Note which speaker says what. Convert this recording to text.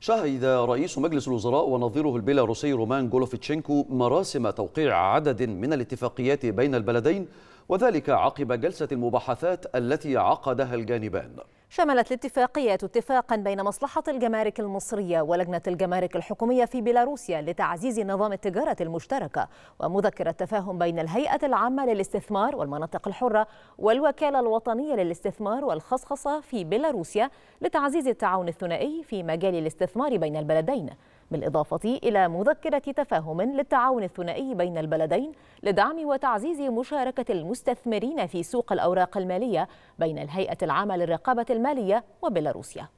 Speaker 1: شهد رئيس مجلس الوزراء ونظيره البيلاروسي رومان جولوفيتشينكو مراسم توقيع عدد من الاتفاقيات بين البلدين وذلك عقب جلسة المباحثات التي عقدها الجانبان
Speaker 2: شملت الاتفاقية اتفاقا بين مصلحة الجمارك المصرية ولجنة الجمارك الحكومية في بيلاروسيا لتعزيز نظام التجارة المشتركة ومذكرة تفاهم بين الهيئة العامة للاستثمار والمناطق الحرة والوكالة الوطنية للاستثمار والخصخصة في بيلاروسيا لتعزيز التعاون الثنائي في مجال الاستثمار بين البلدين بالإضافة إلى مذكرة تفاهم للتعاون الثنائي بين البلدين لدعم وتعزيز مشاركة المستثمرين في سوق الأوراق المالية بين الهيئة العامة للرقابة المالية وبيلاروسيا